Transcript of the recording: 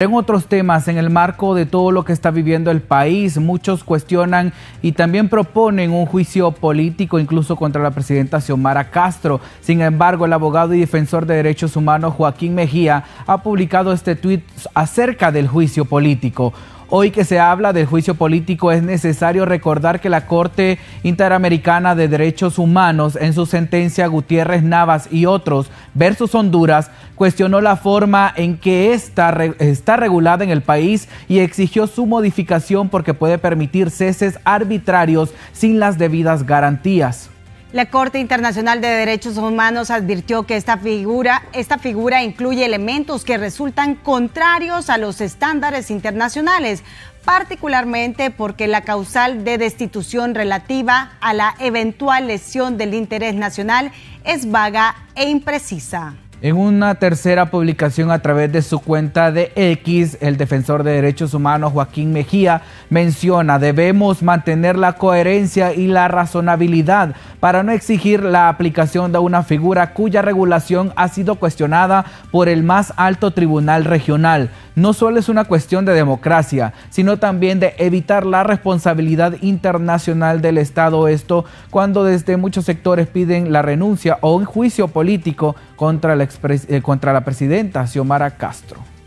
En otros temas, en el marco de todo lo que está viviendo el país, muchos cuestionan y también proponen un juicio político incluso contra la presidenta Xiomara Castro. Sin embargo, el abogado y defensor de derechos humanos Joaquín Mejía ha publicado este tuit acerca del juicio político. Hoy que se habla del juicio político es necesario recordar que la Corte Interamericana de Derechos Humanos en su sentencia Gutiérrez Navas y otros versus Honduras cuestionó la forma en que esta está regulada en el país y exigió su modificación porque puede permitir ceses arbitrarios sin las debidas garantías. La Corte Internacional de Derechos Humanos advirtió que esta figura, esta figura incluye elementos que resultan contrarios a los estándares internacionales, particularmente porque la causal de destitución relativa a la eventual lesión del interés nacional es vaga e imprecisa. En una tercera publicación a través de su cuenta de X, el defensor de derechos humanos Joaquín Mejía menciona, debemos mantener la coherencia y la razonabilidad para no exigir la aplicación de una figura cuya regulación ha sido cuestionada por el más alto tribunal regional no solo es una cuestión de democracia, sino también de evitar la responsabilidad internacional del Estado. Esto cuando desde muchos sectores piden la renuncia o un juicio político contra la, eh, contra la presidenta Xiomara Castro.